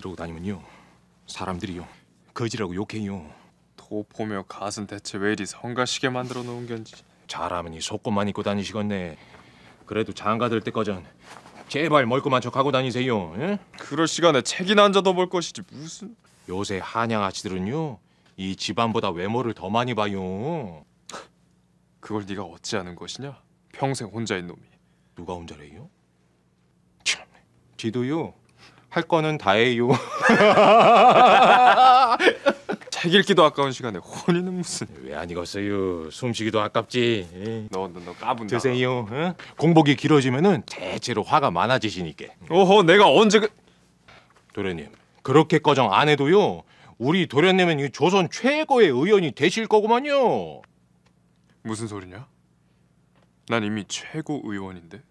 이러고 다니면요 사람들이요 거지라고 욕해요 도포며 가슴 대체 왜 이리 성가시게 만들어 놓은 견지 잘하면 이 속옷만 입고 다니시겠네 그래도 장가들 때까진 제발 멀고만 척하고 다니세요 예? 그럴 시간에 책이나 한잔더볼 것이지 무슨 요새 한양 아치들은요 이 집안보다 외모를 더 많이 봐요 그걸 네가 어찌 하는 것이냐 평생 혼자인 놈이 누가 혼자래요? 참, 지도요 할 거는 다해요. 책 읽기도 아까운 시간에 혼이는 무슨 왜안 익었어요? 숨쉬기도 아깝지. 너너너 예. 까분다. 드세요. 응? 공복이 길어지면은 대체로 화가 많아지시니까. 오호 내가 언제 그 도련님 그렇게 꺼정 안 해도요. 우리 도련님은 조선 최고의 의원이 되실 거구만요. 무슨 소리냐? 난 이미 최고 의원인데.